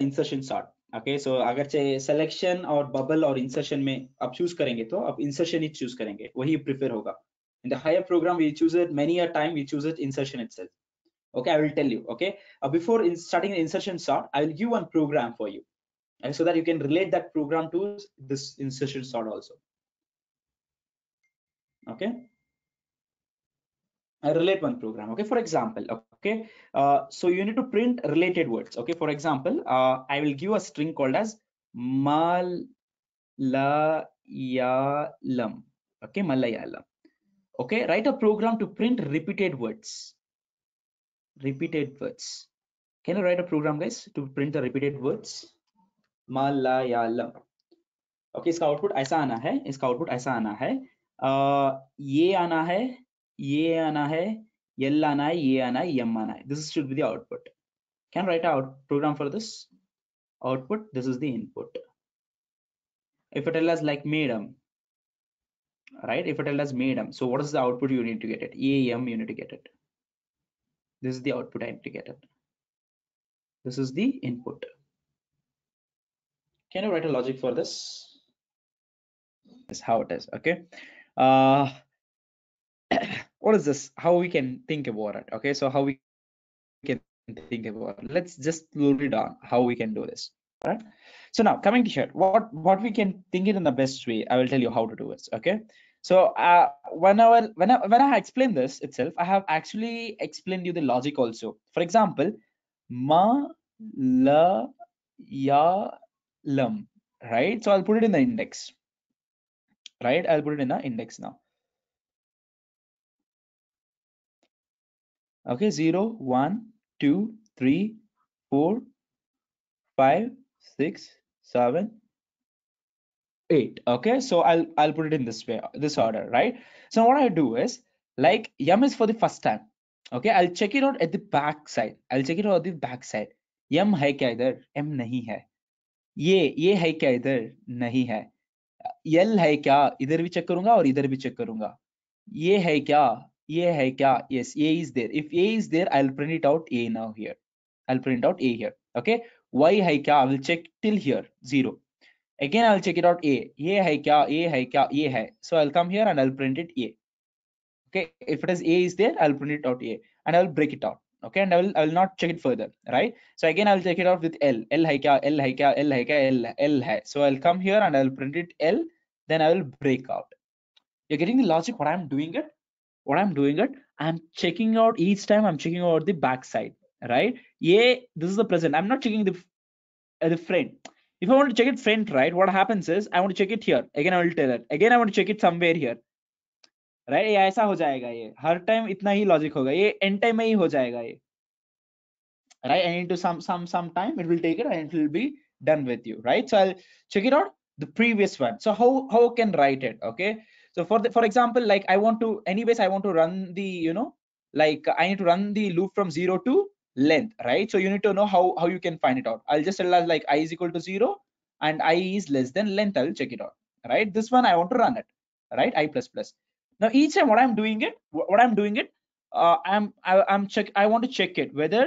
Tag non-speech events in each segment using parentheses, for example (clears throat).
Insertion short okay so अगर चाहे selection और बबल और इंसर्शन में आप चूज करेंगे तो आप इंसर्शन ही चूज करेंगे वही प्रिफर होगा in the higher program we choose it many a time we choose it insertion itself okay I will tell you okay before starting insertion sort I will give one program for you and so that you can relate that program to this insertion sort also okay relate one program okay for example okay uh, so you need to print related words okay for example uh, i will give a string called as malayalam okay malayalam okay write a program to print repeated words repeated words can you write a program guys to print the repeated words malayalam okay iska output aisa aana hai iska output aisa aana hai uh, ye aana hai ये आना है L आना है ये आना है M आना है should be the output can write out program for this output this is the input if it tells us like madam right if it tells us madam so what is the output you need to get it am you need to get it this is the output i need to get it this is the input can you write a logic for this is how it is okay uh what is this how we can think about it okay so how we can think about it. let's just load it on how we can do this Right? so now coming to here what what we can think it in the best way i will tell you how to do it okay so uh, when I when I when I explain this itself, I have actually explained you the logic also. For example, ma la ya lam, right? So I'll put it in the index, right? I'll put it in the index now. okay zero one two three four five six seven eight okay so i'll i'll put it in this way this order right so what i do is like yum is for the first time okay i'll check it out at the back side i'll check it out at the back side यम hai kya idhar m nahi hai ye ye hai kya idhar nahi hai यल hai kya idhar bhi check karunga aur idhar bhi check karunga ye hai kya a heka yes a is there if a is there i'll print it out a now here i'll print out a here okay y heka i will check till here zero again i'll check it out a a heka a heka a hai so i'll come here and i'll print it a okay if it is a is there i'll print it out a and i'll break it out okay and i will i will not check it further right so again i'll check it out with l l heka l heka l heka l l hai so i'll come here and i'll print it l then i will break out you're getting the logic what i'm doing it what i'm doing it i'm checking out each time i'm checking out the back side right yeah this is the present i'm not checking the uh, the front if i want to check it front right what happens is i want to check it here again i will tell it again i want to check it somewhere here right right? ये ऐसा हो जाएगा ये हर time इतना ही logic होगा ये and time में ही हो जाएगा ये right and into some some some time it will take it and it will be done with you right so i'll check it out the previous one so how how can write it okay so for the for example like i want to anyways i want to run the you know like i need to run the loop from 0 to length right so you need to know how how you can find it out i'll just tell us like i is equal to 0 and i is less than length i'll check it out right this one i want to run it right i plus plus now each time what i'm doing it what i'm doing it uh, i'm I, i'm check i want to check it whether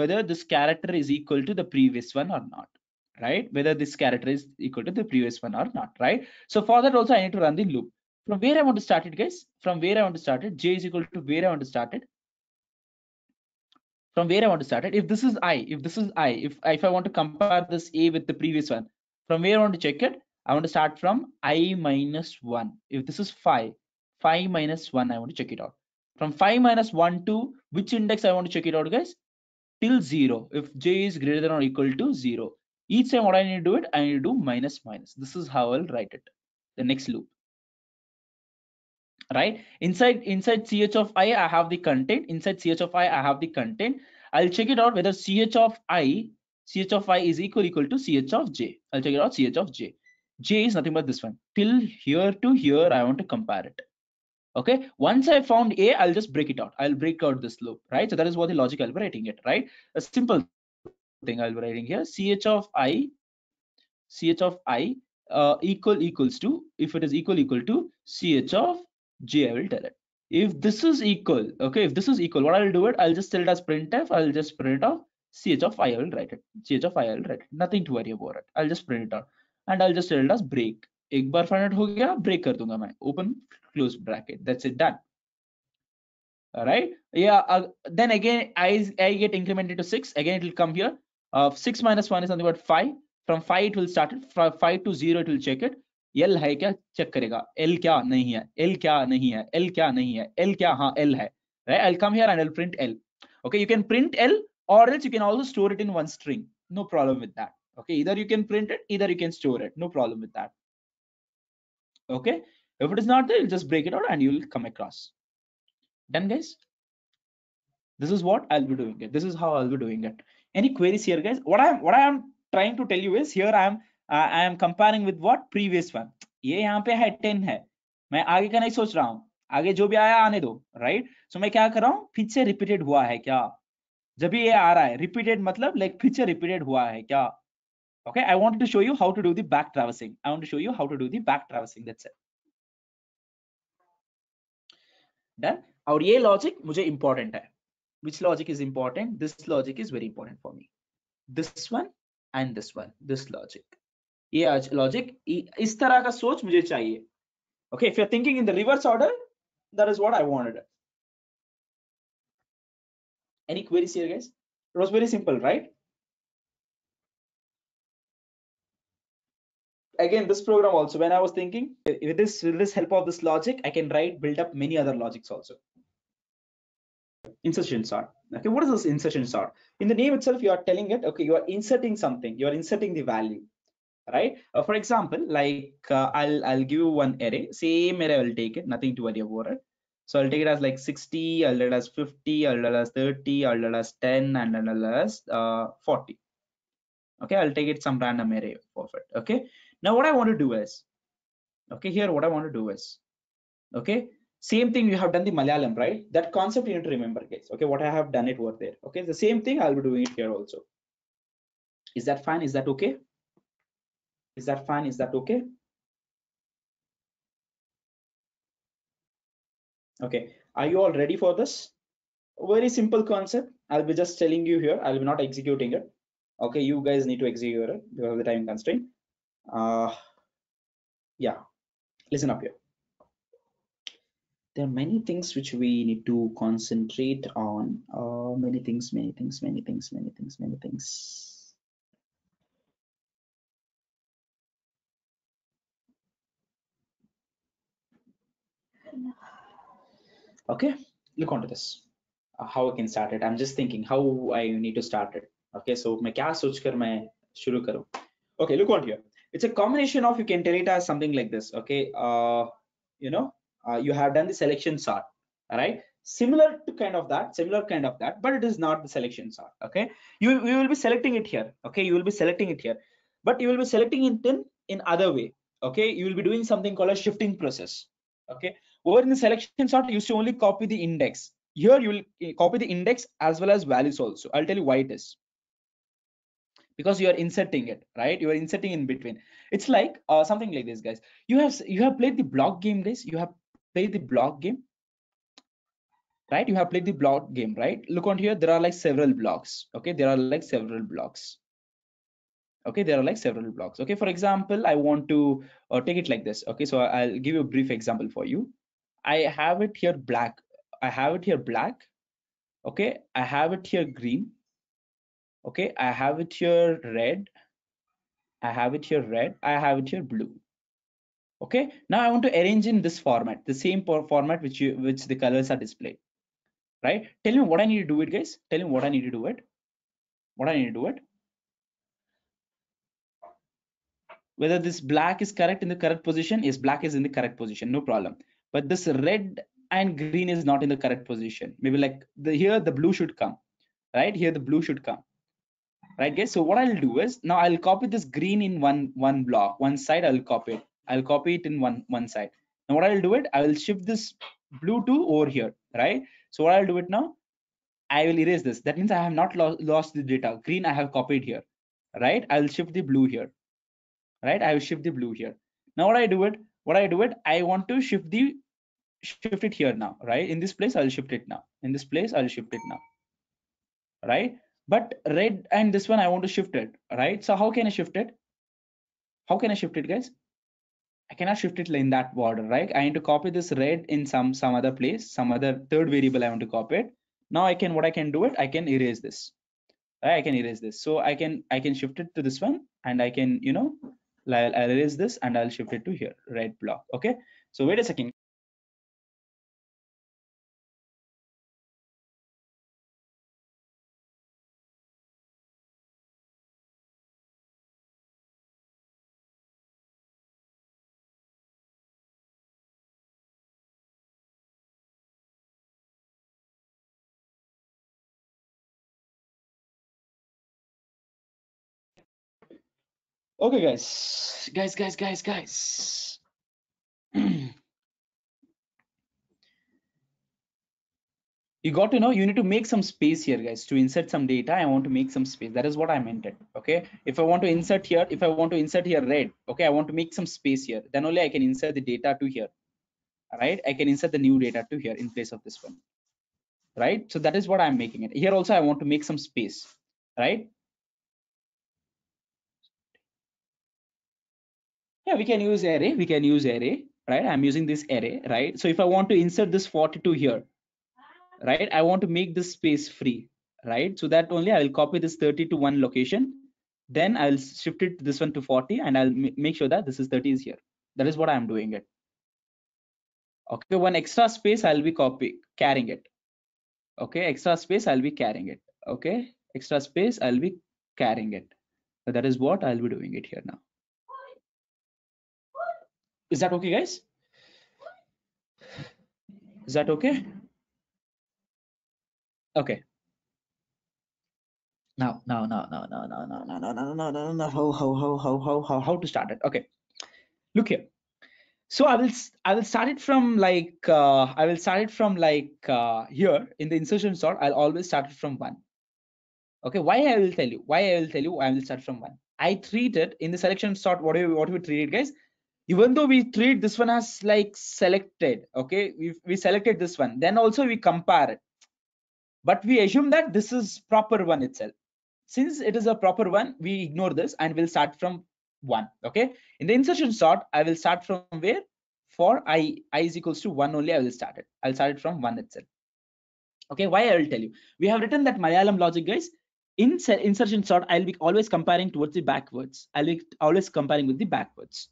whether this character is equal to the previous one or not right whether this character is equal to the previous one or not right so for that also i need to run the loop from where i want to start it guys from where i want to start it j is equal to where i want to start it from where i want to start it if this is i if this is i if if i want to compare this a with the previous one from where i want to check it i want to start from i minus 1 if this is 5 5 minus 1 i want to check it out from 5 minus 1 to which index i want to check it out guys till 0 if j is greater than or equal to 0 each time what I need to do it, I need to do minus minus. This is how I'll write it. The next loop. Right inside inside ch of i, I have the content. Inside ch of i, I have the content. I'll check it out whether ch of i ch of i is equal equal to ch of j. I'll check it out ch of j. j is nothing but this one. Till here to here, I want to compare it okay once i found a i'll just break it out i'll break out this loop right so that is what the logic i'll be writing it right a simple thing I'll be writing here ch of i ch of i uh, equal equals to if it is equal equal to ch of j I will tell it if this is equal okay if this is equal what I'll do it I'll just tell it as printf I'll just print out ch of i will write it ch of i will write it nothing to worry about it I'll just print it out and I'll just tell it as break एक बार find out हो गया break कर दूंगा मैं Open close bracket. That's it. Done. Alright. yeah uh, then again I, I get incremented to six again it will come here uh, 6 minus 1 is nothing but 5 from 5 it will start it from 5 to 0 it will check it lह कया check करगा l है क्या check करेगा l L? है l क्या नहीं है L? नहीं है l L l है right i'll come here and i'll print l okay you can print l or else you can also store it in one string no problem with that okay either you can print it either you can store it no problem with that okay if it is not there you'll just break it out and you'll come across done guys this is what i'll be doing it this is how i'll be doing it any queries here guys what i am what i am trying to tell you is here i am uh, i am comparing with what previous one ye yahan pe hai 10 hai main aage ka nahi soch raha hu aage jo bhi aaya aane do right right? So so मैं क्या कर रहा हूँ पीछे repeated हुआ है क्या जब ye aa raha hai repeated matlab like like पीछे रिपीटेड हुआ है क्या okay i wanted to show you how to do the back traversing i want to show you how to do the back traversing that's it done और ये logic मुझे important है which logic is important this logic is very important for me this one and this one this logic Yeah, logic इस तरह का okay if you're thinking in the reverse order that is what I wanted any queries here guys it was very simple right again this program also when I was thinking with this with this help of this logic I can write build up many other logics also insertions are okay what is this insertions are in the name itself you are telling it okay you are inserting something you are inserting the value right uh, for example like uh, i'll i'll give you one array same array i'll take it nothing to worry about it so i'll take it as like 60 i'll do it as 50 i'll do it as 30 i'll do it as 10 and then i'll as uh, 40 okay i'll take it some random array of it okay now what i want to do is okay here what i want to do is okay same thing you have done the Malayalam, right? That concept you need to remember, guys. Okay, what I have done it over there. Okay, the same thing I'll be doing it here also. Is that fine? Is that okay? Is that fine? Is that okay? Okay, are you all ready for this? Very simple concept. I'll be just telling you here. I'll be not executing it. Okay, you guys need to execute it because of the time constraint. Uh, yeah, listen up here there are many things which we need to concentrate on uh, many things many things many things many things many things okay look onto this uh, how i can start it i'm just thinking how i need to start it okay so my cash soch kar main shuru okay look on here it's a combination of you can tell it as something like this okay uh you know uh, you have done the selection sort all right similar to kind of that similar kind of that but it is not the selection sort okay you, you will be selecting it here okay you will be selecting it here but you will be selecting it in in other way okay you will be doing something called a shifting process okay over in the selection sort you used to only copy the index here you will eh, copy the index as well as values also i'll tell you why it is because you are inserting it right you are inserting in between it's like uh, something like this guys you have you have played the block game guys you have play the block game right you have played the block game right look on here there are like several blocks okay there are like several blocks okay there are like several blocks okay for example i want to uh, take it like this okay so i'll give you a brief example for you i have it here black i have it here black okay i have it here green okay i have it here red i have it here red i have it here blue okay now i want to arrange in this format the same format which you which the colors are displayed right tell me what i need to do it guys tell me what i need to do it what i need to do it whether this black is correct in the correct position is yes, black is in the correct position no problem but this red and green is not in the correct position maybe like the here the blue should come right here the blue should come right guys so what i'll do is now i'll copy this green in one one block one side i'll copy it I'll copy it in one, one side. Now what I'll do it, I will shift this blue to over here, right? So what I'll do it now, I will erase this. That means I have not lo lost the data. Green, I have copied here, right? I'll shift the blue here, right? I will shift the blue here. Now what I do it, what I do it, I want to shift the shift it here now, right? In this place, I'll shift it now. In this place, I'll shift it now, right? But red and this one, I want to shift it, right? So how can I shift it? How can I shift it, guys? I cannot shift it in that border, right? I need to copy this red in some some other place, some other third variable I want to copy it. Now I can, what I can do it, I can erase this. Right? I can erase this. So I can, I can shift it to this one and I can, you know, I'll, I'll erase this and I'll shift it to here, red block, okay? So wait a second. Okay, guys, guys, guys, guys, guys. you got to know you need to make some space here guys to insert some data i want to make some space that is what i meant it okay if i want to insert here if i want to insert here red okay i want to make some space here then only i can insert the data to here Right. i can insert the new data to here in place of this one right so that is what i'm making it here also i want to make some space right yeah we can use array we can use array right i'm using this array right so if i want to insert this 42 here right i want to make this space free right so that only i will copy this 30 to one location then i'll shift it this one to 40 and i'll make sure that this is 30 is here that is what i'm doing it okay one extra space i'll be copying carrying it okay extra space i'll be carrying it okay extra space i'll be carrying it so that is what i'll be doing it here now is that okay, guys? Is that okay? Okay. Now, now, now, now, now, now, now, now, now, now, now, now, now, how, how, how, how, how, how, how to start it? Okay. Look here. So I will, I will start it from like, uh, I will start it from like uh, here in the insertion sort. I'll always start it from one. Okay. Why I will tell you? Why I will tell you? I will start from one. I treat it in the selection sort. Whatever, do what do you treat it, guys? even though we treat this one as like selected okay we, we selected this one then also we compare it but we assume that this is proper one itself since it is a proper one we ignore this and we'll start from one okay in the insertion sort i will start from where for i i is equals to one only i will start it i'll start it from one itself okay why i will tell you we have written that malayalam logic guys in insertion sort i'll be always comparing towards the backwards i'll be always comparing with the backwards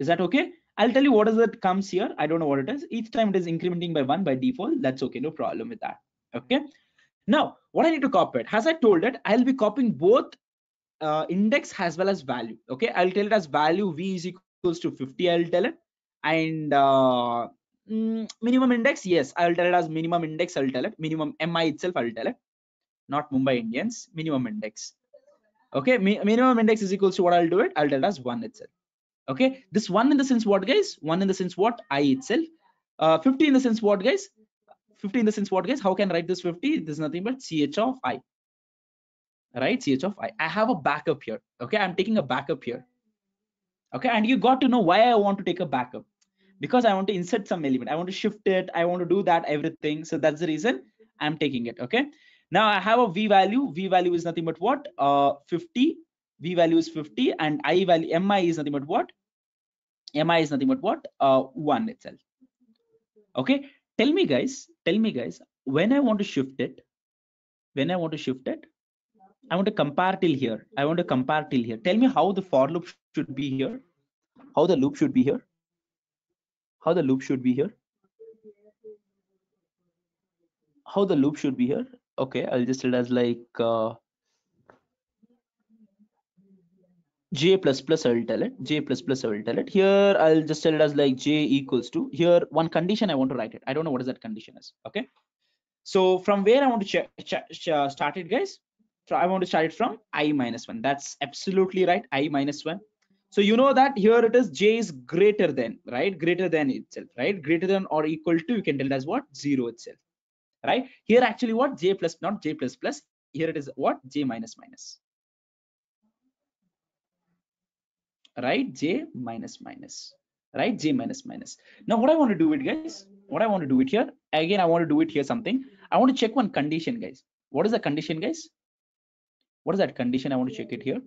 is that okay? I'll tell you what is it comes here. I don't know what it is. Each time it is incrementing by one by default. That's okay. No problem with that. Okay. Now, what I need to copy it, as I told it, I'll be copying both uh, index as well as value. Okay. I'll tell it as value V is equals to 50. I'll tell it. And uh, mm, minimum index, yes, I'll tell it as minimum index. I'll tell it. Minimum MI itself, I'll tell it. Not Mumbai Indians, minimum index. Okay. Mi minimum index is equals to what I'll do it. I'll tell it as one itself okay this one in the sense what guys one in the sense what i itself uh 50 in the sense what guys 50 in the sense what guys how can I write this 50 this is nothing but ch of i right ch of i i have a backup here okay i'm taking a backup here okay and you got to know why i want to take a backup because i want to insert some element i want to shift it i want to do that everything so that's the reason i'm taking it okay now i have a v value v value is nothing but what uh 50 v value is 50 and i value mi is nothing but what mi is nothing but what uh, one itself okay tell me guys tell me guys when i want to shift it when i want to shift it i want to compare till here i want to compare till here tell me how the for loop should be here how the loop should be here how the loop should be here how the loop should be here okay i'll just it as like uh, j plus plus i will tell it j plus plus i will tell it here i'll just tell it as like j equals to here one condition i want to write it i don't know what is that condition is okay so from where i want to check, uh, start it guys so i want to start it from i minus 1 that's absolutely right i minus 1 so you know that here it is j is greater than right greater than itself right greater than or equal to you can tell it as what 0 itself right here actually what j plus not j plus plus here it is what j minus minus right j minus minus right j minus minus now what i want to do it guys what i want to do it here again i want to do it here something i want to check one condition guys what is the condition guys what is that condition i want to check it here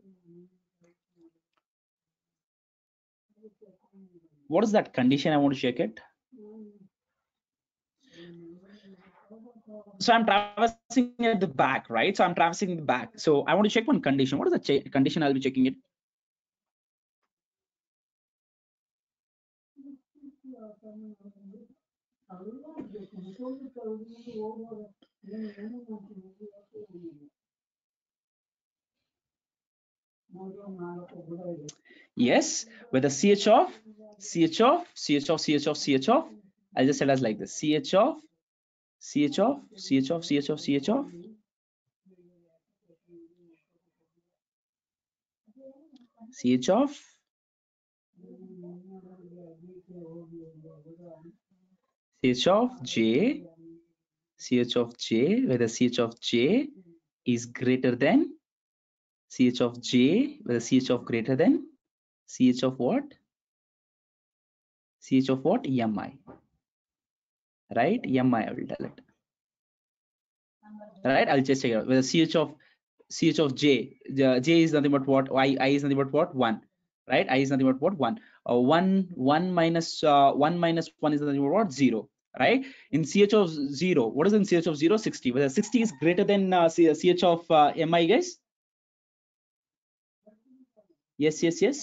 what is that condition i want to check it so i'm traversing at the back right so i'm traversing the back so i want to check one condition what is the condition i'll be checking it Yes, with a CH off, CH off, CH off, CH off, CH off. I'll just tell us like this CH off, CH off, CH off, CH off, CH off. CH off, ch of j ch of j whether ch of j is greater than ch of j whether ch of greater than ch of what ch of what mi right mi i will tell it right i'll just check out whether ch of ch of j j is nothing but what i i is nothing but what one right i is nothing but what one uh, one one minus uh, one minus one is nothing but what zero right in ch of 0 what is in ch of 0 60 whether 60 is greater than uh, ch uh, of uh, mi guys yes yes yes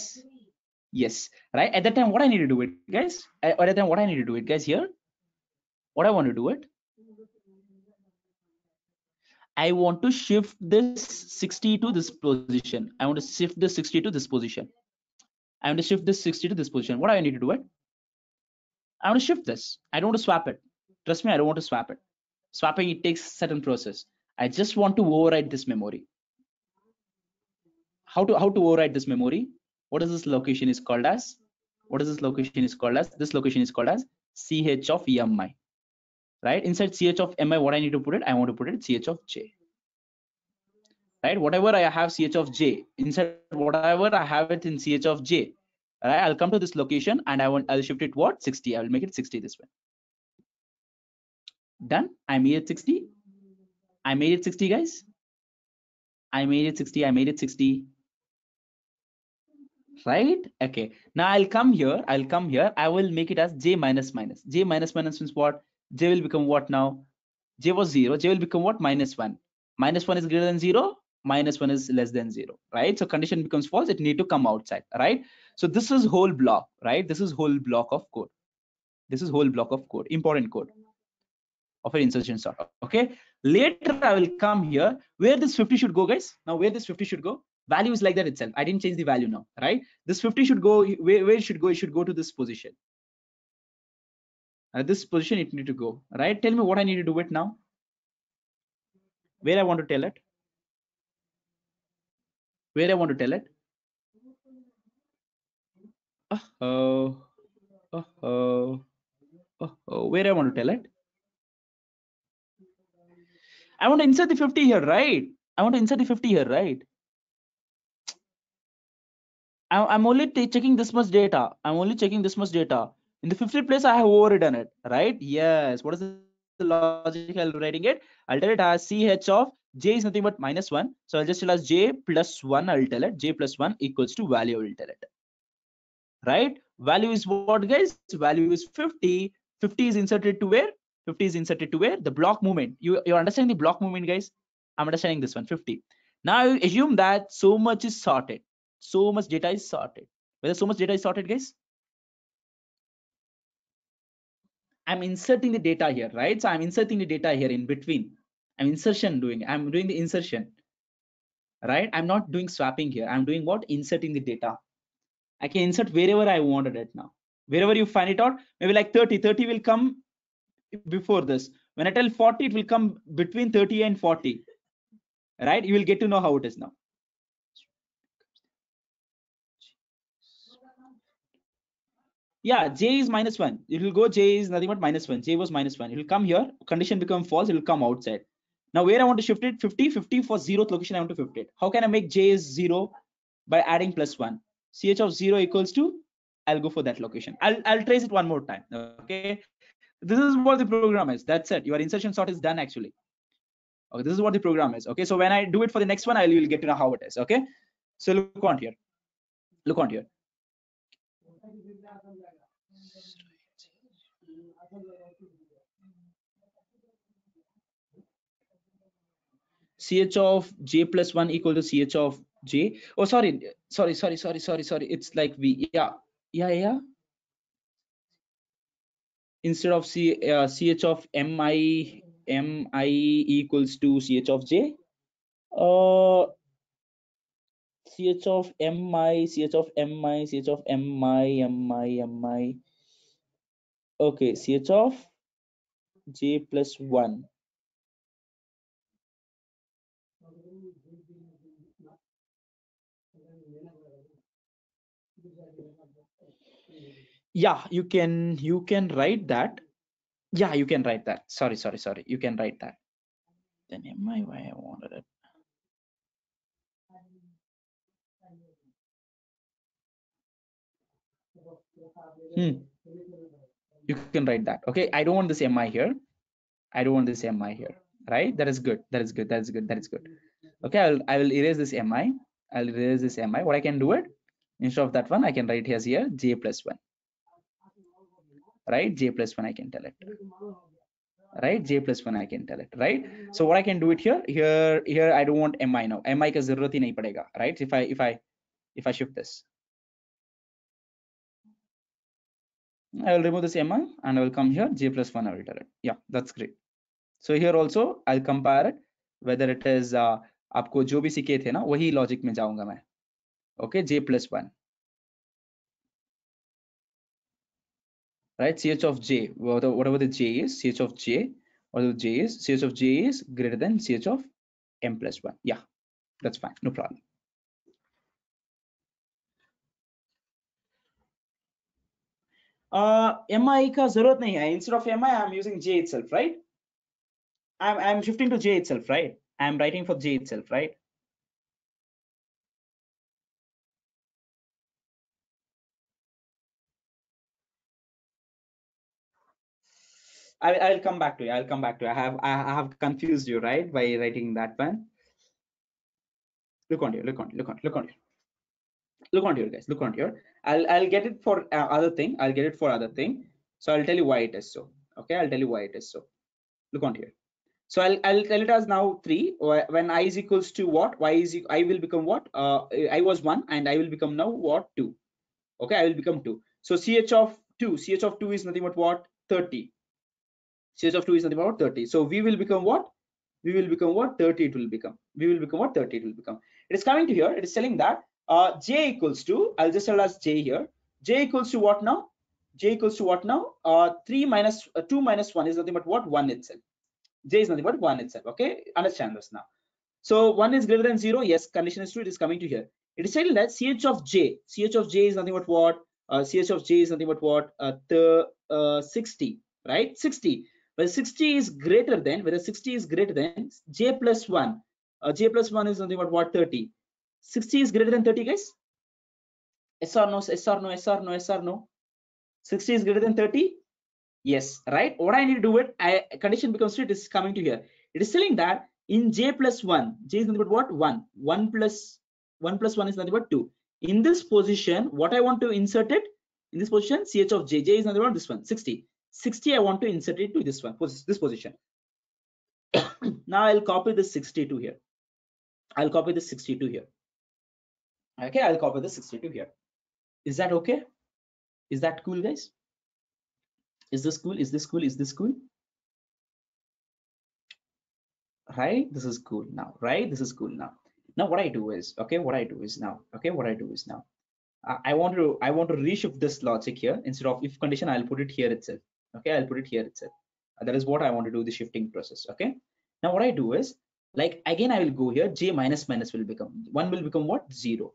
yes right at that time what i need to do it guys at that time what i need to do it guys here what i want to do it i want to shift this 60 to this position i want to shift this 60 to this position i want to shift this 60 to this position what i need to do it I want to shift this. I don't want to swap it. Trust me, I don't want to swap it. Swapping, it takes certain process. I just want to override this memory. How to, how to override this memory? What is this location is called as? What is this location is called as? This location is called as CH of EMI, right? Inside CH of MI, what I need to put it? I want to put it CH of J, right? Whatever I have CH of J, inside whatever I have it in CH of J, all right, I'll come to this location and I want I'll shift it what 60. I will make it 60 this way. Done. I made it 60. I made it 60, guys. I made it 60. I made it 60. Right? Okay. Now I'll come here. I'll come here. I will make it as j minus minus. j minus minus means what? j will become what now? j was 0. j will become what? Minus 1. Minus 1 is greater than 0 minus 1 is less than 0 right so condition becomes false it need to come outside right so this is whole block right this is whole block of code this is whole block of code important code of an insertion sort okay later i will come here where this 50 should go guys now where this 50 should go value is like that itself i didn't change the value now right this 50 should go where, where it should go it should go to this position at this position it need to go right tell me what i need to do it now where i want to tell it where I want to tell it. Uh oh, uh oh, uh oh, where I want to tell it. I want to insert the 50 here, right? I want to insert the 50 here, right? I'm only checking this much data. I'm only checking this much data. In the 50 place, I have overridden it, right? Yes. What is it? I'll tell it alternate as ch of j is nothing but minus 1 so i'll just tell us j plus 1 alternate j plus 1 equals to value alternate right value is what guys value is 50 50 is inserted to where 50 is inserted to where the block movement you you understand the block movement guys i'm understanding this one 50 now assume that so much is sorted so much data is sorted whether so much data is sorted guys I'm inserting the data here, right? So I'm inserting the data here in between. I'm insertion doing, I'm doing the insertion, right? I'm not doing swapping here. I'm doing what? Inserting the data. I can insert wherever I wanted it now. Wherever you find it out, maybe like 30, 30 will come before this. When I tell 40, it will come between 30 and 40, right? You will get to know how it is now. yeah j is minus one it will go j is nothing but minus one j was minus one it will come here condition become false it will come outside now where i want to shift it 50 50 for zeroth location i want to shift it how can i make j is zero by adding plus one ch of zero equals to i'll go for that location i'll i'll trace it one more time okay this is what the program is that's it your insertion sort is done actually okay this is what the program is okay so when i do it for the next one i will get to know how it is okay so look on here look on here ch of j plus 1 equal to ch of j oh sorry sorry sorry sorry sorry sorry it's like v yeah yeah yeah instead of c uh, ch of mi mi equals to ch of j uh ch of mi ch of mi ch of mi mi mi okay ch of j plus 1 yeah you can you can write that yeah you can write that sorry sorry sorry you can write that then in my way i wanted it hmm. you can write that okay i don't want this mi here i don't want this mi here right that is good that is good that is good that is good okay i will i will erase this mi i'll erase this mi what i can do it instead of that one i can write here here j plus one right j plus 1 i can tell it right j plus 1 i can tell it right so what i can do it here here here i don't want mi now mi ka zarurat hi nahi padega right if i if i if i shift this i will remove this mi and i will come here j plus 1 i will it. yeah that's great so here also i'll compare it whether it is uh, आपको जो भी सीखे थे ना वही logic में जाऊंगा मैं Okay, j plus one. right ch of j whatever the j is ch of j whatever the j is ch of j is greater than ch of m plus 1 yeah that's fine no problem uh mi ka zarurat nahi hai instead of mi i am using j itself right i am shifting to j itself right i am writing for j itself right I, I'll come back to you. I'll come back to you. I have I have confused you right by writing that one. Look on here. Look on. Look on. Look on here. Look on here, guys. Look on here. I'll I'll get it for uh, other thing. I'll get it for other thing. So I'll tell you why it is so. Okay, I'll tell you why it is so. Look on here. So I'll I'll tell it as now three. When i is equals to what? Y is I will become what? Uh, I was one and I will become now what two? Okay, I will become two. So ch of two, ch of two is nothing but what 30 ch of 2 is nothing but 30 so v will become what we will become what 30 it will become we will become what 30 it will become it is coming to here it is telling that uh, j equals to i'll just tell as j here j equals to what now j equals to what now uh 3 minus, uh, 2 minus 1 is nothing but what 1 itself j is nothing but 1 itself okay understand this now so 1 is greater than 0 yes condition is true it is coming to here it is saying that ch of j ch of j is nothing but what uh, ch of j is nothing but what uh, the, uh 60 right 60 where 60 is greater than whether 60 is greater than j plus 1 uh, j plus 1 is nothing but what 30 60 is greater than 30 guys yes or no yes or no yes or no yes or no 60 is greater than 30 yes right what i need to do it I, condition becomes true it is coming to here it is telling that in j plus 1 j is nothing but what 1 1 plus 1 plus 1 is nothing but 2 in this position what i want to insert it in this position ch of j j is nothing but this one 60 60 i want to insert it to this one this position (coughs) now i'll copy the 62 here i'll copy the 62 here okay i'll copy the 62 here is that okay is that cool guys is this cool is this cool is this cool right this is cool now right this is cool now now what i do is okay what i do is now okay what i do is now I want to I want to reshift this logic here instead of if condition I'll put it here itself okay i'll put it here itself that is what i want to do the shifting process okay now what i do is like again i will go here j minus minus will become one will become what zero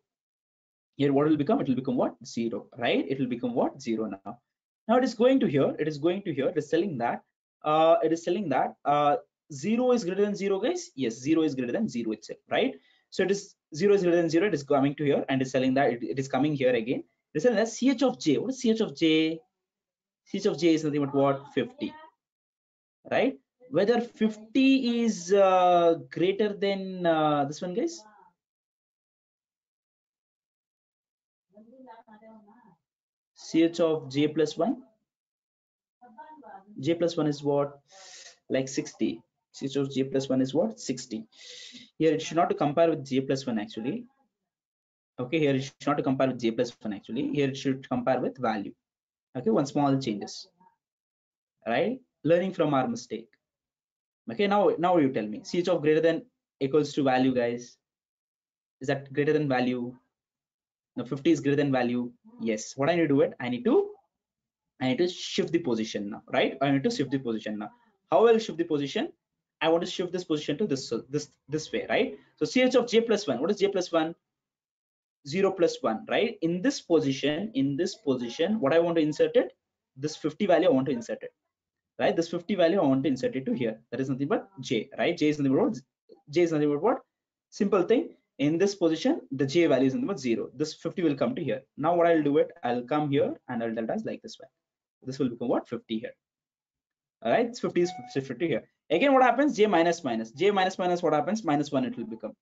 here what will become it will become what zero right it will become what zero now now it is going to here it is going to here it is telling that uh it is telling that uh zero is greater than zero guys yes zero is greater than zero itself right so it is zero is greater than zero it is coming to here and it's telling that it, it is coming here again it is telling that ch of j what is ch of j H of j is nothing but what 50 right whether 50 is uh, greater than uh, this one guys ch of j plus 1 j plus 1 is what like 60 ch of j plus 1 is what 60 here it should not compare with j plus 1 actually okay here it should not compare with j plus 1 actually here it should compare with value okay one small changes right learning from our mistake okay now now you tell me ch of greater than equals to value guys is that greater than value now 50 is greater than value yes what i need to do it i need to i need to shift the position now right i need to shift the position now how i'll shift the position i want to shift this position to this this this way right so ch of j plus 1 what is j plus 1 0 plus 1 right in this position in this position what i want to insert it this 50 value i want to insert it right this 50 value i want to insert it to here that is nothing but j right j is nothing but j is nothing but what simple thing in this position the j value is nothing but 0 this 50 will come to here now what i'll do it i'll come here and i'll delta like this way this will become what 50 here all right 50 is 50 here again what happens j minus minus j minus minus what happens minus 1 it will become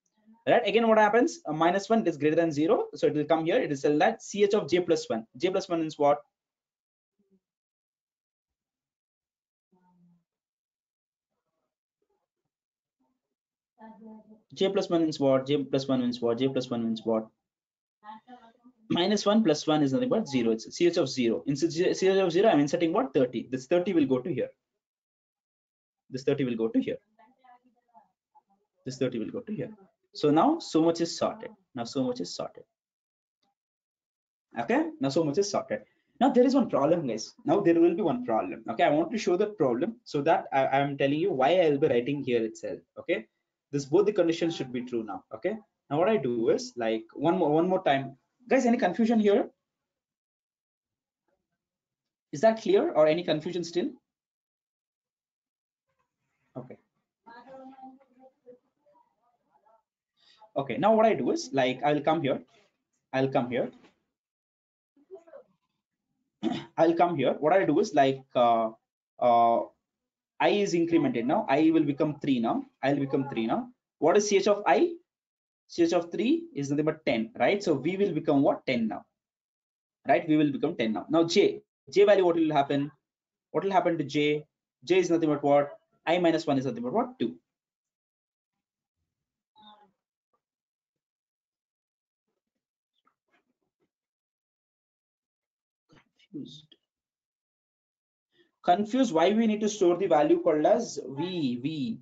right again what happens a minus one is greater than zero so it will come here it is still that ch of j plus one j plus one is what j plus 1 means what j plus 1 means what j plus 1 means what minus 1 plus 1 is nothing but 0 it's ch of 0 instead ch of 0 i'm inserting what 30 this 30 will go to here this 30 will go to here this 30 will go to here so now so much is sorted now so much is sorted okay now so much is sorted now there is one problem guys now there will be one problem okay i want to show the problem so that i am telling you why i'll be writing here itself okay this both the conditions should be true now okay now what i do is like one more one more time guys any confusion here is that clear or any confusion still okay now what i do is like i'll come here i'll come here (clears throat) i'll come here what i do is like uh, uh, i is incremented now i will become 3 now i'll become 3 now what is ch of i ch of 3 is nothing but 10 right so we will become what 10 now right we will become 10 now now j j value what will happen what will happen to j j is nothing but what i minus 1 is nothing but what 2 confused confused why we need to store the value called as v v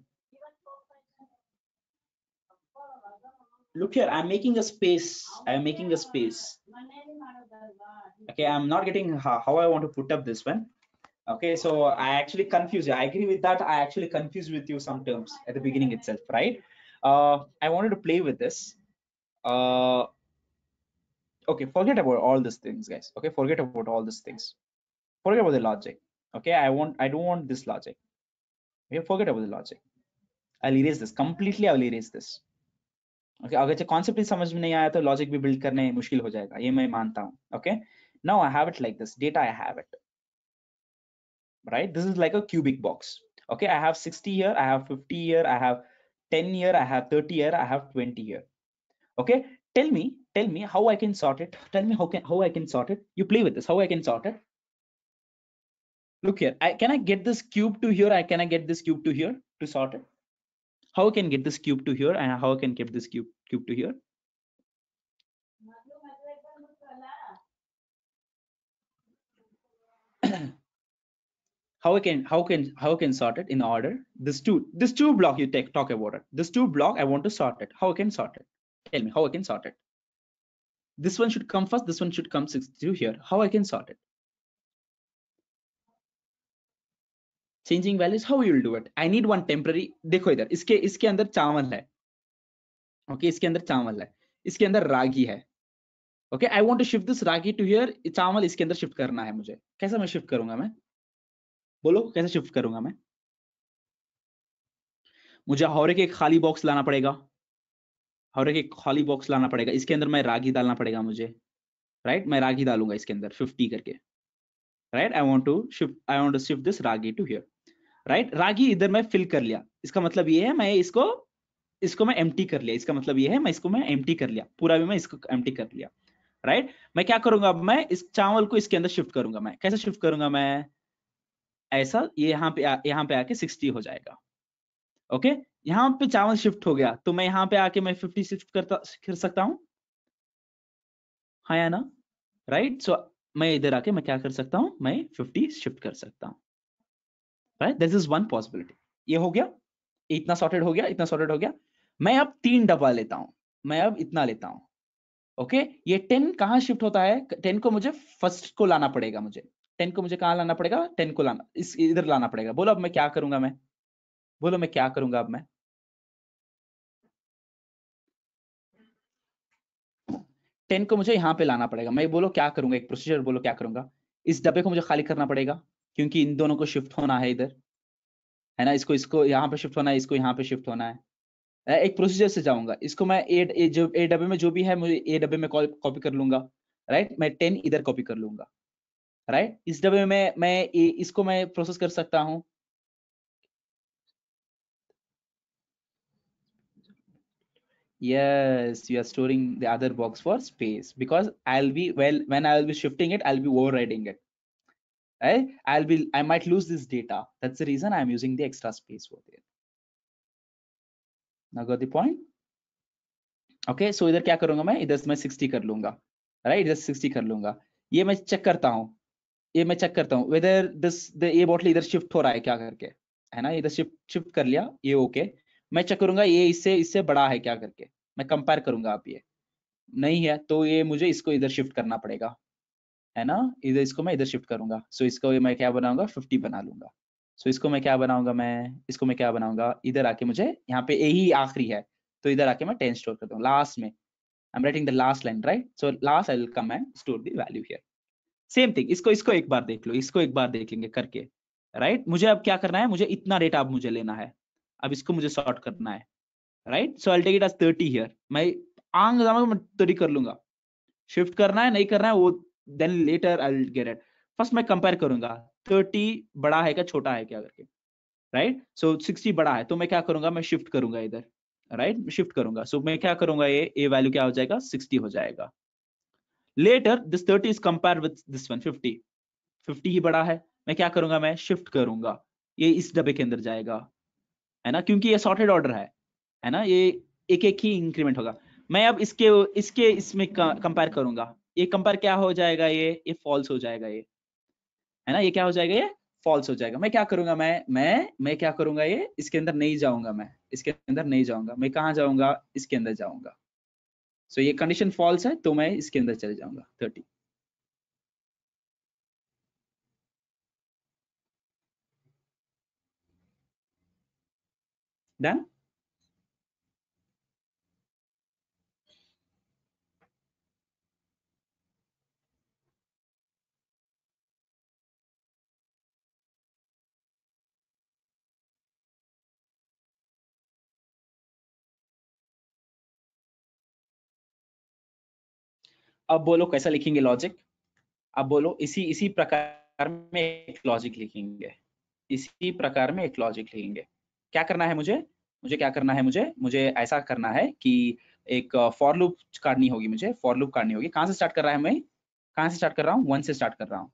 look here i'm making a space i'm making a space okay i'm not getting how, i want to put up this one okay so i actually confuse you i agree with that i actually confused with you some terms at the beginning itself right uh i wanted to play with this uh okay forget about all these things guys okay forget about all these things forget about the logic okay i want i don't want this logic okay forget about the logic i'll erase this completely i'll erase this okay अगर ये concept ही समझ में नहीं आया तो logic भी build करने मुश्किल हो I ये मैं मानता हूँ okay now i have it like this data i have it right this is like a cubic box okay i have 60 here i have 50 here i have 10 here i have 30 here i have 20 here okay tell me tell me how I can sort it. Tell me how can how I can sort it. You play with this, how I can sort it. Look here, I, can I get this cube to here? I can I get this cube to here to sort it? How I can get this cube to here and how I can get this cube cube to here? (clears throat) how I can how can how I can sort it in order? This two this two block you take talk about it. This two block I want to sort it. How I can sort it? Tell me how I can sort it. this one should come first this one should come through here how i can sort it changing values how you will do it i need one temporary देखो इधर इसके इसके अंदर चावल है okay okay, इसके अंदर चावल है इसके अंदर रागी है okay I want to shift this ragi to here चावल इसके अंदर शिफ्ट करना है मुझे कैसा मैं शिफ्ट करूंगा मैं बोलो कैसे शिफ्ट करूंगा मैं मुझे हौरे के एक खाली बॉक्स लाना पड़ेगा और एक खाली बॉक्स लाना पड़ेगा इसके अंदर मैं रागी डालना पड़ेगा मुझे राइट right? मैं रागी डालूंगा इसके अंदर फिफ्टी करके right I want to shift I want to shift this ragi to here right ragi इधर मैं फिल कर लिया इसका मतलब ये है मैं इसको इसको मैं एम्प्टी कर लिया इसका मतलब ये है मैं इसको मैं एम्प्टी कर लिया पूरा भी मैं इसको एम्प्टी कर लिया राइट right? मैं क्या करूंगा अब मैं इस चावल को इसके अंदर शिफ्ट करूंगा मैं कैसे शिफ्ट करूंगा मैं ऐसा ये यहाँ पे यहाँ पे आके सिक्सटी हो जाएगा ओके okay? यहाँ पे चावल शिफ्ट हो गया तो मैं यहाँ पे आके मैं फिफ्टी शिफ्ट करता कर सकता हूँ हाँ या ना राइट सो मैं इधर आके मैं क्या कर सकता हूँ मैं फिफ्टी शिफ्ट कर सकता हूँ right this is one possibility ये हो गया इतना सॉर्टेड हो गया इतना सॉर्टेड हो गया मैं अब तीन डब्बा लेता हूँ मैं अब इतना लेता हूँ ओके okay? ये टेन कहा शिफ्ट होता है टेन को मुझे फर्स्ट को लाना पड़ेगा मुझे टेन को मुझे कहाँ लाना पड़ेगा टेन को लाना इस इधर लाना पड़ेगा बोलो अब मैं क्या करूंगा मैं बोलो मैं क्या करूंगा अब मैं टेन को मुझे यहाँ पे लाना पड़ेगा मैं बोलो क्या करूंगा एक प्रोसीजर बोलो क्या करूंगा इस डब्बे को मुझे खाली करना पड़ेगा क्योंकि इन दोनों को शिफ्ट होना है इधर है ना इसको इसको यहाँ पे शिफ्ट होना है इसको यहाँ पे शिफ्ट होना है एक प्रोसीजर से जाऊंगा इसको मैं ए ए, जो ए डब्बे में जो भी है मुझे ए डब्बे में कॉपी कर लूंगा राइट मैं टेन इधर कॉपी कर लूंगा राइट इस डब्बे में मैं ए, इसको मैं प्रोसेस कर सकता हूँ Yes, you are storing the other box for space because I'll be well when I will be shifting it, I'll be overriding it. Right? I'll be I might lose this data. That's the reason I'm using the extra space for there. Now got the point? Okay, so either kya karunga main idhar main 60 kar lunga right? idhar 60 kar lunga ye main check karta hu ये मैं check करता हूँ whether this ये bottle इधर shift हो रहा है क्या करके है ना इधर शिफ्ट शिफ्ट कर लिया ये ओके okay. मैं चेक करूंगा ये इससे इससे बड़ा है क्या करके मैं कंपेयर करूंगा आप ये नहीं है तो ये मुझे इसको इधर शिफ्ट करना पड़ेगा है ना इधर इसको मैं इधर शिफ्ट करूंगा सो इसको मैं क्या बनाऊंगा फिफ्टी बना लूंगा सो इसको मैं क्या बनाऊंगा मैं इसको मैं क्या बनाऊंगा इधर आके मुझे यहाँ पे यही आखिरी है तो इधर आके मैं टेन स्टोर कर दूंगा लास्ट में I am writing the last line right so last I will come and store the value here same thing इसको इसको एक बार देख लो इसको एक बार देख लेंगे करके राइट right? मुझे अब क्या करना है मुझे इतना डेटा अब मुझे लेना है अब इसको मुझे सॉर्ट करना है right so I take it as thirty here मैं आंग जाऊंगा मैं थर्टी कर लूंगा शिफ्ट करना है नहीं करना है वो then later I get it first मैं कंपेयर करूंगा थर्टी बड़ा है क्या छोटा है क्या करके राइट सो सिक्सटी बड़ा है तो मैं क्या करूंगा मैं शिफ्ट करूंगा इधर राइट right? शिफ्ट करूंगा सो so, मैं क्या करूंगा ये ए वैल्यू क्या हो जाएगा सिक्सटी हो जाएगा later this thirty is compare with this one fifty fifty ही बड़ा है मैं क्या करूंगा मैं शिफ्ट करूंगा ये इस डब्बे के अंदर जाएगा है ना क्योंकि ये सॉर्टेड ऑर्डर है है ना ये एक एक ही इंक्रीमेंट होगा मैं अब इसके इसके इसमें कंपेयर करूंगा ये कंपेयर क्या हो जाएगा ये ये फॉल्स हो जाएगा ये है ना ये क्या हो जाएगा ये फॉल्स हो जाएगा मैं क्या करूंगा मैं मैं मैं क्या करूंगा ये इसके अंदर नहीं जाऊंगा मैं इसके अंदर नहीं जाऊंगा मैं कहाँ जाऊंगा इसके अंदर जाऊंगा सो so, ये कंडीशन फॉल्स है तो मैं इसके अंदर चले जाऊंगा थर्टी done अब बोलो कैसा लिखेंगे लॉजिक अब बोलो इसी इसी प्रकार में एक लॉजिक लिखेंगे इसी प्रकार में एक लॉजिक लिखेंगे क्या करना है मुझे मुझे क्या करना है मुझे मुझे ऐसा करना है कि एक फॉर लूप काटनी होगी मुझे फॉर लूप काटनी होगी कहाँ से स्टार्ट कर रहा है मैं कहाँ से स्टार्ट कर रहा हूँ वन से स्टार्ट कर रहा हूँ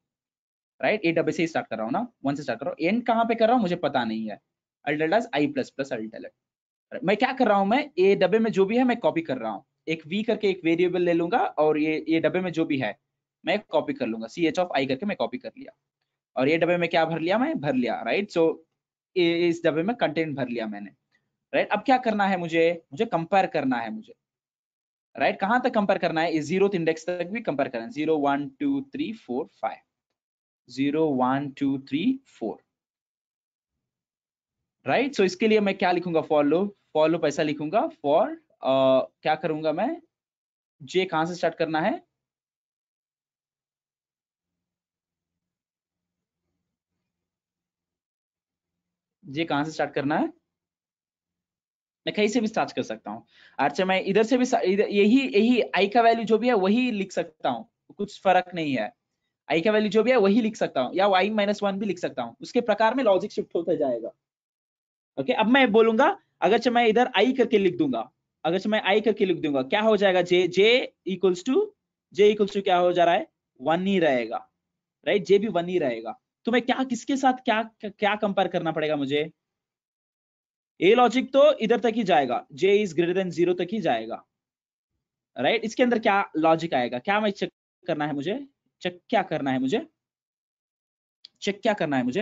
राइट ए डबल से स्टार्ट कर रहा हूँ ना वन से स्टार्ट कर रहा हूँ एंड कहाँ पे कर रहा हूँ मुझे पता नहीं है अल्टेल्टास आई प्लस प्लस अल्टेलट मैं क्या कर रहा हूँ मैं ए डब्बे में जो भी है मैं कॉपी कर रहा हूँ एक वी करके एक वेरिएबल ले लूंगा और ये ये डब्बे में जो भी है मैं कॉपी कर लूंगा सी एच ऑफ आई करके मैं कॉपी कर लिया और ये डब्बे में क्या भर लिया मैं भर लिया राइट सो इस डब्बे में कंटेंट भर लिया मैंने राइट अब क्या करना है मुझे मुझे कंपेयर करना है मुझे राइट कहां तक कंपेयर करना है जीरो इंडेक्स तक भी कंपेयर करना है zero one two three four five zero one two three four right so इसके लिए मैं क्या लिखूंगा फॉलो फॉलो पैसा लिखूंगा फॉर uh, क्या करूंगा मैं जे कहां से स्टार्ट करना है ये कहां से स्टार्ट करना है मैं कहीं से भी स्टार्ट कर सकता हूँ अच्छा मैं इधर से भी यही यही आई का वैल्यू जो भी है वही लिख सकता हूँ कुछ फर्क नहीं है आई का वैल्यू जो भी है वही लिख सकता हूँ या वाई माइनस वन भी लिख सकता हूँ उसके प्रकार में लॉजिक शिफ्ट होता जाएगा ओके अब मैं बोलूंगा अगर मैं इधर आई करके लिख दूंगा अगर मैं आई करके लिख दूंगा क्या हो जाएगा J J equals to J equals to क्या हो जा रहा है वन ही रहेगा राइट जे भी वन ही रहेगा तो मैं क्या किसके साथ क्या क्या कंपेयर करना पड़ेगा मुझे ए लॉजिक तो इधर तक ही जाएगा J is greater than zero तक ही जाएगा राइट right? इसके अंदर क्या लॉजिक आएगा क्या मैं चेक करना है मुझे चेक क्या करना है मुझे चेक क्या करना है मुझे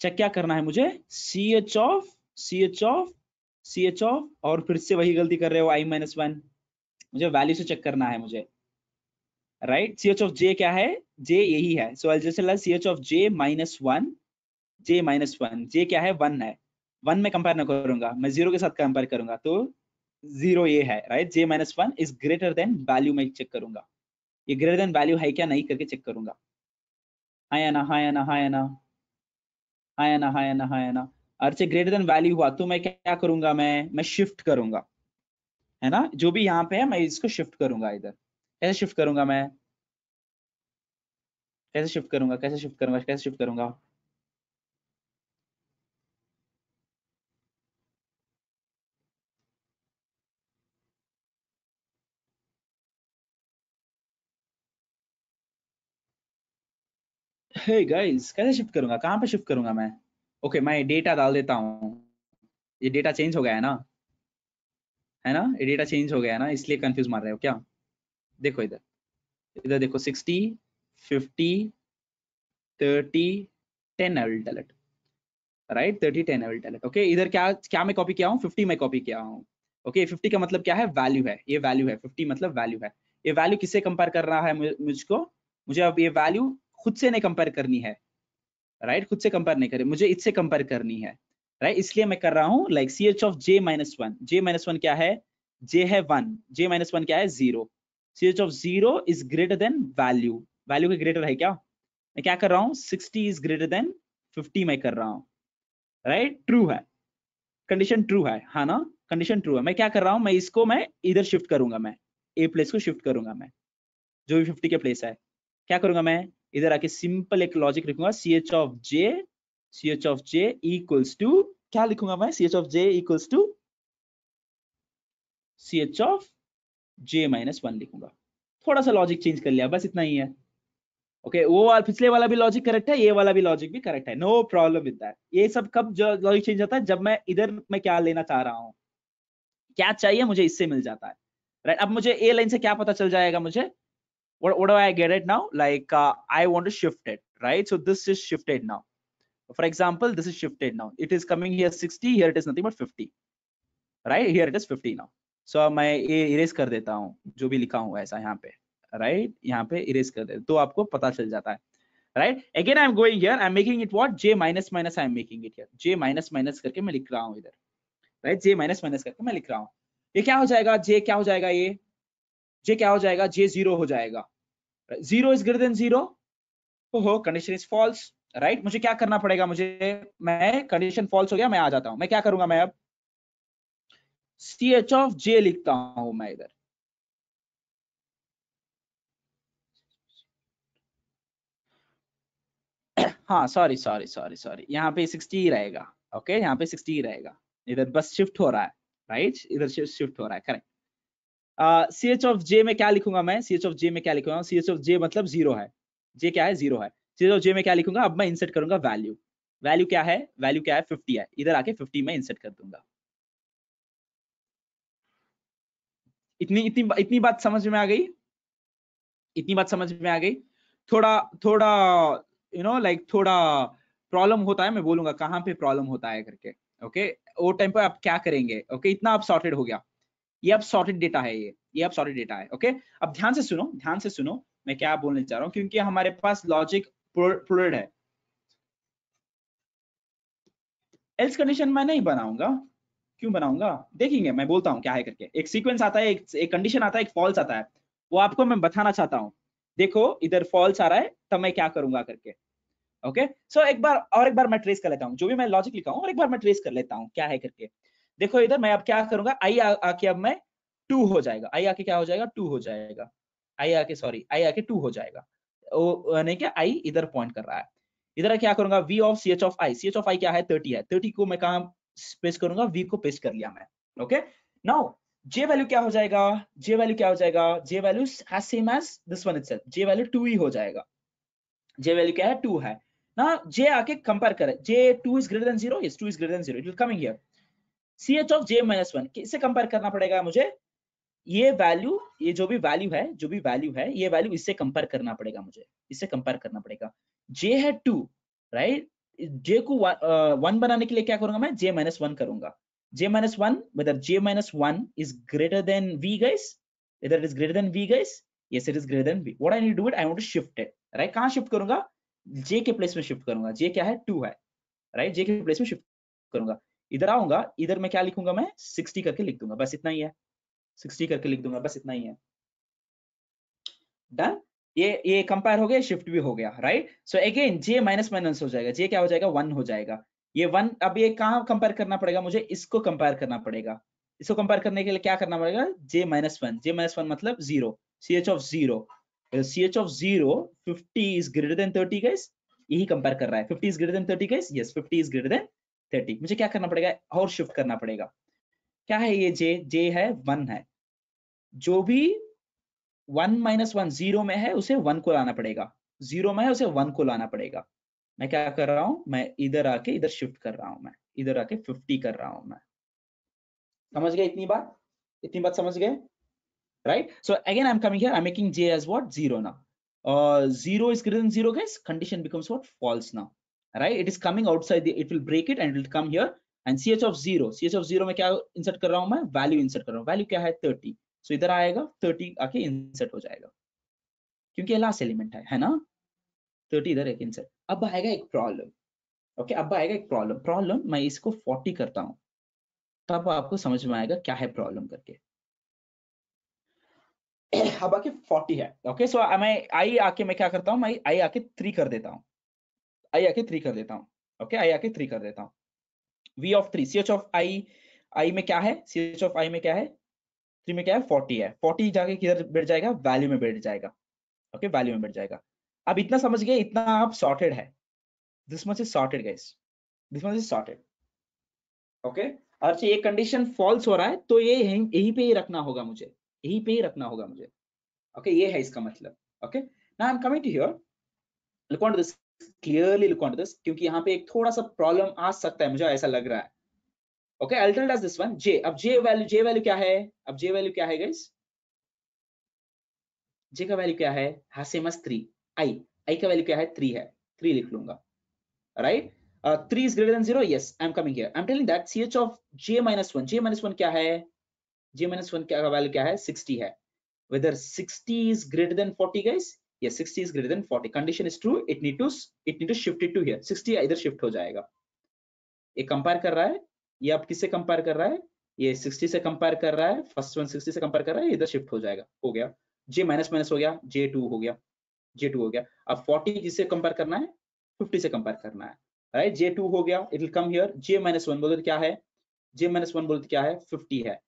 चेक क्या करना है मुझे C H of C H of C H of और फिर से वही गलती कर रहे हो आई माइनस वन मुझे वैल्यू से चेक करना है मुझे right C H of J क्या है जे यही है सो एल जैसे C H of J minus one J minus one J क्या है वन है वन में कंपेयर ना करूंगा मैं जीरो के साथ कंपेयर करूंगा तो जीरो ये है right J minus one is greater than value में चेक करूंगा ये ग्रेटर देन वैल्यू है क्या नहीं करके चेक करूंगा हाँ या ना हाँ या ना हाँ या ना हायाना हाँ हायाना आर से ग्रेटर देन वैल्यू हुआ तो मैं क्या करूंगा मैं मैं शिफ्ट करूंगा है ना जो भी यहाँ पे है मैं इसको शिफ्ट करूंगा इधर कैसे शिफ्ट करूंगा मैं कैसे शिफ्ट करूंगा कैसे शिफ्ट करूंगा कैसे शिफ्ट करूंगा hey guys, कैसे शिफ्ट करूंगा कहाँ पे शिफ्ट करूंगा मैं ओके okay, मैं डेटा डाल देता हूँ ये डेटा चेंज हो गया है ना है ना ये डेटा चेंज हो गया है ना इसलिए कंफ्यूज मार रहे हो क्या देखो इधर इधर देखो सिक्सटी फिफ्टी थर्टी टेन एवल टैलेट राइट थर्टी टेन एवल टैलेट ओके इधर क्या क्या मैं कॉपी किया हूँ फिफ्टी मैं कॉपी किया हूँ ओके फिफ्टी का मतलब क्या है वैल्यू है ये वैल्यू है फिफ्टी मतलब वैल्यू है ये वैल्यू किससे कंपेयर कर रहा है मुझको मुझे अब ये वैल्यू खुद से नहीं कंपेयर करनी है राइट खुद से कंपेयर नहीं करे मुझे इससे कंपेयर करनी है राइट इसलिए मैं कर रहा हूँ like C H of J minus one J minus one क्या है जे है वन जे माइनस वन क्या है zero C H of zero is greater than value value के ग्रेटर है क्या मैं क्या कर रहा हूँ sixty is greater than fifty मैं कर रहा हूँ राइट ट्रू है कंडीशन ट्रू है हा ना कंडीशन ट्रू है मैं क्या कर रहा हूँ मैं इसको मैं इधर शिफ्ट करूंगा मैं ए प्लेस को शिफ्ट करूंगा मैं जो भी फिफ्टी के प्लेस है क्या करूंगा मैं इधर आके सिंपल एक लॉजिक लिखूंगा C H of J C H of J equals to क्या लिखूंगा मैं C H of J equals to C H of J minus one लिखूंगा थोड़ा सा लॉजिक चेंज कर लिया बस इतना ही है ओके okay, वो वाला पिछले वाला भी लॉजिक करेक्ट है ये वाला भी लॉजिक भी करेक्ट है नो प्रॉब्लम विद दैट ये सब कब लॉजिक चेंज होता है जब मैं इधर मैं क्या लेना चाह रहा हूँ क्या चाहिए मुझे इससे मिल जाता है राइट right? अब मुझे ए लाइन से क्या पता चल जाएगा मुझे what, what do I get it now? Like uh, I want to shift it, right? So this is shifted now. For example, this is shifted now. It is coming here 60, here it is nothing but 50, right? Here it is 50 now. So so, मैं erase कर देता हूँ जो भी लिखा हूँ ऐसा यहाँ पे राइट यहाँ पे इरेज कर देता तो आपको पता चल जाता है right again I am going here I am making it what J minus minus I am making it here J minus minus करके मैं लिख रहा हूँ इधर राइट जे माइनस माइनस करके मैं लिख रहा हूँ ये क्या हो जाएगा जे क्या हो जाएगा ये जे क्या हो जाएगा जे जीरो हो जाएगा zero is greater than zero ओहो कंडीशन इज फॉल्स राइट मुझे क्या करना पड़ेगा मुझे मैं कंडीशन फॉल्स हो गया मैं आ जाता हूं मैं क्या करूंगा मैं अब सी एच ऑफ जे लिखता हूं मैं इधर हाँ सॉरी सॉरी सॉरी सॉरी यहाँ पे सिक्सटी रहेगा ओके यहाँ पे सिक्सटी रहेगा इधर बस शिफ्ट हो रहा है राइट इधर शिफ्ट हो रहा है correct C H of J में क्या लिखूंगा मैं सी एच ऑफ जे में क्या लिखूंगा सी एच ऑफ जे मतलब जीरो है जे क्या है जीरो है सी एच ऑफ जे में क्या लिखूंगा अब मैं इंसर्ट करूंगा वैल्यू वैल्यू क्या है वैल्यू क्या है फिफ्टी है इधर आके फिफ्टी में इंसर्ट कर दूंगा इतनी इतनी इतनी बात समझ में आ गई इतनी बात समझ में आ गई थोड़ा थोड़ा यू नो लाइक थोड़ा प्रॉब्लम होता है मैं बोलूंगा कहाँ पे प्रॉब्लम होता है करके ओके वो टाइम पे आप क्या करेंगे ओके इतना आप सॉर्टेड हो गया ये अब सॉर्टेड डेटा है ये ये अब सॉर्टेड डेटा है ओके अब ध्यान से सुनो ध्यान से सुनो मैं क्या बोलने चाह रहा हूं क्योंकि हमारे पास लॉजिक प्रोड है एल्स कंडीशन मैं नहीं बनाऊंगा क्यों बनाऊंगा देखेंगे मैं बोलता हूं क्या है करके एक सीक्वेंस आता है एक कंडीशन आता है एक फॉल्स आता है वो आपको मैं बताना चाहता हूं देखो इधर फॉल्स आ रहा है तब मैं क्या करूंगा करके ओके okay? सो so, एक बार और एक बार मैं ट्रेस कर लेता हूँ जो भी मैं लॉजिक लिखा हूँ और एक बार मैं ट्रेस कर लेता हूँ क्या है करके देखो इधर मैं अब क्या करूंगा आई आके अब मैं टू हो जाएगा आई आके क्या हो जाएगा टू हो जाएगा आई आके सॉरी आई आके टू हो जाएगा यानी कि आई इधर पॉइंट कर रहा है इधर क्या करूंगा V of C H of I C H of I क्या है थर्टी है थर्टी को मैं कहा पेश करूंगा वी को पेश कर लिया मैं ओके नाउ जे वैल्यू क्या हो जाएगा जे वैल्यू क्या हो जाएगा J value has same as this one itself J value two ही हो जाएगा जे वैल्यू क्या है टू है ना जे आके कंपेयर करे J two is greater than zero is two is greater than zero it will coming here C H of J minus one किससे कंपेयर करना पड़ेगा मुझे ये वैल्यू ये जो भी वैल्यू है जो भी वैल्यू है ये वैल्यू इससे कंपेयर करना पड़ेगा मुझे इससे कंपेयर करना पड़ेगा जे है टू राइट जे को वन uh, बनाने के लिए क्या करूंगा मैं जे माइनस वन करूंगा J minus one whether J minus one is greater than V guys whether it is greater than V guys yes it is greater than V what I need to do it I want to shift it right कहां shift करूंगा J के place में shift करूंगा जे क्या है to है right जे के place में शिफ्ट करूंगा इधर आऊंगा इधर मैं क्या लिखूंगा मैं सिक्सटी करके लिख दूंगा बस इतना ही है सिक्सटी करके लिख दूंगा बस इतना ही है डन ये ये कंपेयर हो गया शिफ्ट भी हो गया right so again J minus minus हो जाएगा जे क्या हो जाएगा वन हो जाएगा ये वन अब ये कहा कंपेयर करना पड़ेगा मुझे इसको कंपेयर करना पड़ेगा इसको कंपेयर करने के लिए क्या करना पड़ेगा J minus one J minus one मतलब zero C H of zero C H of zero fifty is greater than thirty guys यही कंपेयर कर रहा है fifty is greater than thirty guys yes fifty is greater than thirty मुझे क्या करना पड़ेगा और शिफ्ट करना पड़ेगा क्या है ये जे जे है वन है जो भी वन माइनस वन जीरो में है उसे वन को लाना पड़ेगा जीरो में है उसे वन को लाना पड़ेगा मैं क्या कर रहा हूं मैं इधर आके इधर शिफ्ट कर रहा हूं मैं इधर आके फिफ्टी कर रहा हूं मैं समझ गए इतनी बात इतनी बात समझ गए right so again I am coming here I making J as zero zero ना zero is greater than zero guys condition becomes what false now right it is coming outside the it will break it and it will come here and ch of 0 ch of 0 mein kya insert kar raha hu main value insert kar raha hu value हूँ value क्या है idhar aayega 30 aake insert ho jayega kyunki ye last element hai hai na 30 idhar ek insert ab aayega ek problem एक problem अब आएगा एक problem problem मैं इसको forty करता तब आपको समझ में आएगा क्या है प्रॉब्लम करके अब आके फोर्टी है ओके सो मैं आई आके मैं क्या करता हूं मैं आई आके थ्री कर देता हूँ आई आके थ्री कर देता हूँ ओके आई आके थ्री कर देता हूँ V of three C H of I I में क्या है सी एच ऑफ आई में क्या है थ्री में क्या है फोर्टी है फोर्टी जाके किधर बैठ जाएगा वैल्यू में बैठ जाएगा ओके okay, वैल्यू में बैठ जाएगा अब इतना समझ गए इतना आप सॉर्टेड है this much is sorted guys this much is sorted okay अगर ये कंडीशन फॉल्स हो रहा है तो ये यहीं पे ही रखना होगा मुझे यहीं पे ही रखना होगा मुझे ओके okay, ये है इसका मतलब okay now I am coming to here look on this clearly look on this क्योंकि यहाँ पे एक थोड़ा सा प्रॉब्लम आ सकता है मुझे ऐसा लग रहा है okay alter does this one J अब जे वैल्यू जे वैल्यू क्या है अब जे वैल्यू क्या है गाइस जे का वैल्यू क्या है हासेमस थ्री आई आई का वैल्यू क्या है थ्री है थ्री लिख लूंगा right three is greater than zero yes I am coming here I am telling that C H of J minus one J minus one क्या है जे माइनस वन क्या value क्या है सिक्सटी है whether sixty is greater than forty guys yes 60 is greater than 40 condition is true it need to it need to shift it to here 60 इधर shift हो जाएगा ये कंपेयर कर रहा है ये आप किससे कंपेयर कर रहा है ये 60 से कंपेयर कर रहा है फर्स्ट वन 60 से कंपेयर कर रहा है इधर शिफ्ट हो जाएगा हो गया J माइनस माइनस हो गया J2 हो गया J2 हो गया अब 40 किससे कंपेयर करना है 50 से कंपेयर करना है राइट right? J2 हो गया it will come here J minus one बोलते क्या है J माइनस वन बोलते क्या है 50 है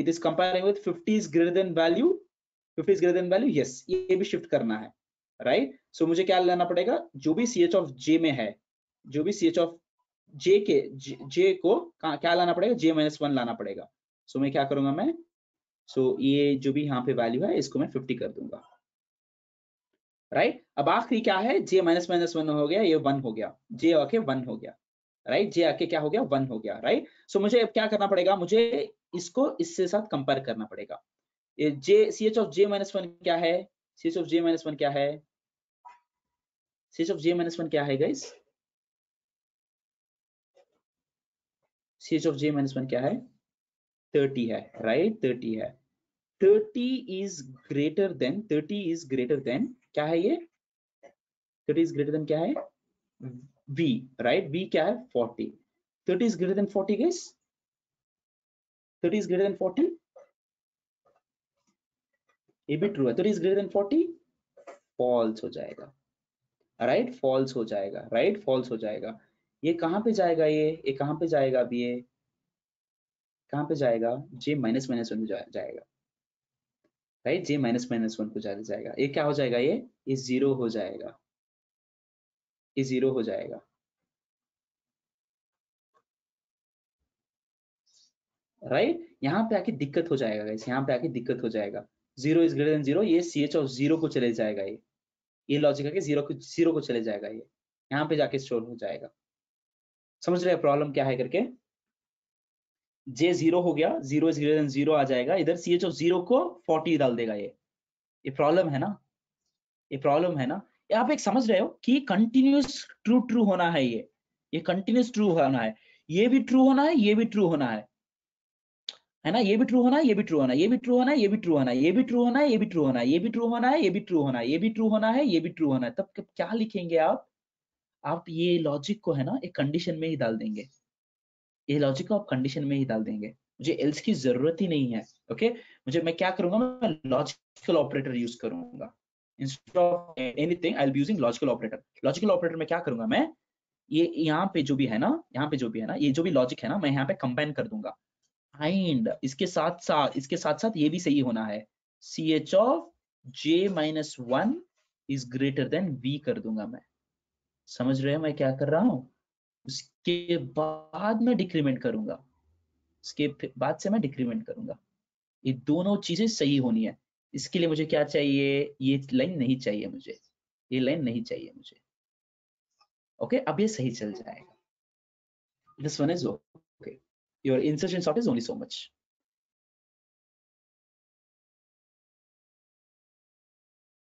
it is comparing with 50 is greater than value fifty is greater value yes ये भी शिफ्ट करना है राइट right? सो so, मुझे क्या लेना पड़ेगा जो भी सी एच ऑफ जे में है जो भी सी एच ऑफ जे के जे को क्या लाना पड़ेगा जे माइनस वन लाना पड़ेगा सो so, मैं क्या करूंगा मैं सो so, ये जो भी यहाँ पे वैल्यू है इसको मैं फिफ्टी कर दूंगा राइट right? अब आखिरी क्या है जे माइनस माइनस वन हो गया ये वन हो गया जे आके वन हो गया राइट right? जे आके क्या हो गया वन हो गया राइट right? सो so, मुझे अब क्या करना पड़ेगा मुझे इसको इससे साथ कंपेयर करना पड़ेगा J C H of J minus one क्या है C H of J minus one क्या है C H of J minus one क्या C H of H of J minus one क्या है थर्टी है राइट थर्टी है thirty is greater than thirty is greater than क्या है ये थर्टी इज ग्रेटर देन क्या है बी राइट बी क्या है forty thirty is greater than forty guys thirty is greater than forty ये भी ट्रू है तो इज ग्रेटर देन 40 फॉल्स हो जाएगा राइट फॉल्स हो जाएगा राइट फॉल्स हो जाएगा ये कहां पे जाएगा ये ये कहां पे जाएगा अभी ये कहां पे जाएगा जे माइनस माइनस वन जाएगा right J minus minus one पे जाएगा ये क्या हो जाएगा ये ये जीरो हो जाएगा ये जीरो हो जाएगा राइट right? यहां पे आके दिक्कत हो जाएगा यहां पे आके दिक्कत हो जाएगा zero is greater than zero ये सी एच ऑफ जीरो को चले जाएगा ये ये लॉजिक है कि जीरो को जीरो को चले जाएगा ये यहाँ पे जाके स्टोर हो जाएगा समझ रहे हैं प्रॉब्लम क्या है करके जे जीरो हो गया zero is greater than zero आ जाएगा इधर सी एच ऑफ जीरो को फोर्टी डाल देगा ये ये प्रॉब्लम है ना ये प्रॉब्लम है ना ये आप एक समझ रहे हो कि कंटिन्यूस ट्रू ट्रू होना है ये ये कंटिन्यूस ट्रू होना है ये भी ट्रू होना है ये भी ट्रू होना है है ना ये भी ट्रू होना ये भी ट्रू होना ये भी ट्रू होना ये भी ट्रू होना ये भी ट्रू होना ये भी ट्रू होना ये भी ट्रू होना है ये भी ट्रू होना ये भी ट्रू होना है ये भी ट्रू होना है तब क्या लिखेंगे आप आप ये लॉजिक को है ना एक कंडीशन में ही डाल देंगे ये लॉजिक को आप कंडीशन में ही डाल देंगे मुझे एल्स की जरूरत ही नहीं है ओके मुझे मैं क्या करूंगा मैं लॉजिकल ऑपरेटर यूज करूंगा instead of anything I will be using logical operator logical operator में क्या करूंगा मैं ये यहाँ पे जो भी है ना यहाँ पे जो भी है ना ये जो भी लॉजिक है ना मैं यहाँ पे कंबाइन कर दूंगा बिहाइंड इसके साथ साथ इसके साथ साथ ये भी सही होना है C H of J minus one is greater than V कर दूंगा मैं समझ रहे हैं मैं क्या कर रहा हूं उसके बाद मैं डिक्रीमेंट करूंगा उसके बाद से मैं डिक्रीमेंट करूंगा ये दोनों चीजें सही होनी है इसके लिए मुझे क्या चाहिए ये लाइन नहीं चाहिए मुझे ये लाइन नहीं चाहिए मुझे ओके अब ये सही चल जाएगा this one is okay your insertion sort is only so much